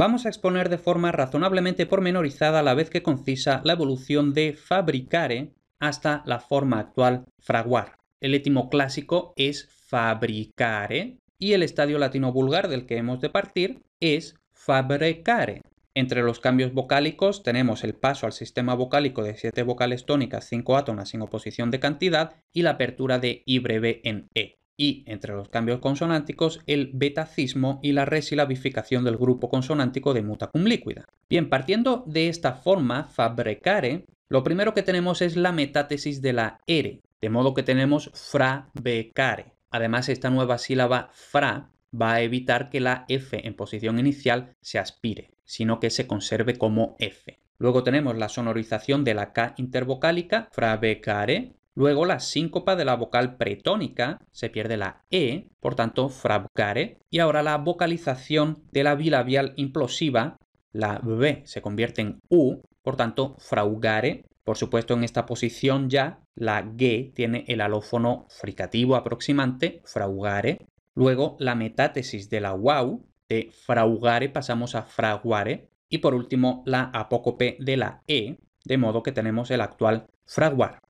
Vamos a exponer de forma razonablemente pormenorizada a la vez que concisa la evolución de fabricare hasta la forma actual fraguar. El etimo clásico es fabricare y el estadio latino vulgar del que hemos de partir es fabricare. Entre los cambios vocálicos tenemos el paso al sistema vocálico de siete vocales tónicas, cinco átonas sin oposición de cantidad y la apertura de i breve en e y entre los cambios consonánticos el betacismo y la resilabificación del grupo consonántico de muta cum líquida. Bien, partiendo de esta forma, fabrecare, lo primero que tenemos es la metátesis de la R, de modo que tenemos fra Además, esta nueva sílaba fra va a evitar que la F en posición inicial se aspire, sino que se conserve como F. Luego tenemos la sonorización de la K intervocálica, fra Luego la síncopa de la vocal pretónica, se pierde la E, por tanto fraugare. y ahora la vocalización de la bilabial implosiva, la B se convierte en U, por tanto fraugare. Por supuesto, en esta posición ya la G tiene el alófono fricativo aproximante, fraugare. Luego la metátesis de la wow, de fraugare pasamos a fraguare. Y por último, la apócope de la E, de modo que tenemos el actual fraguar.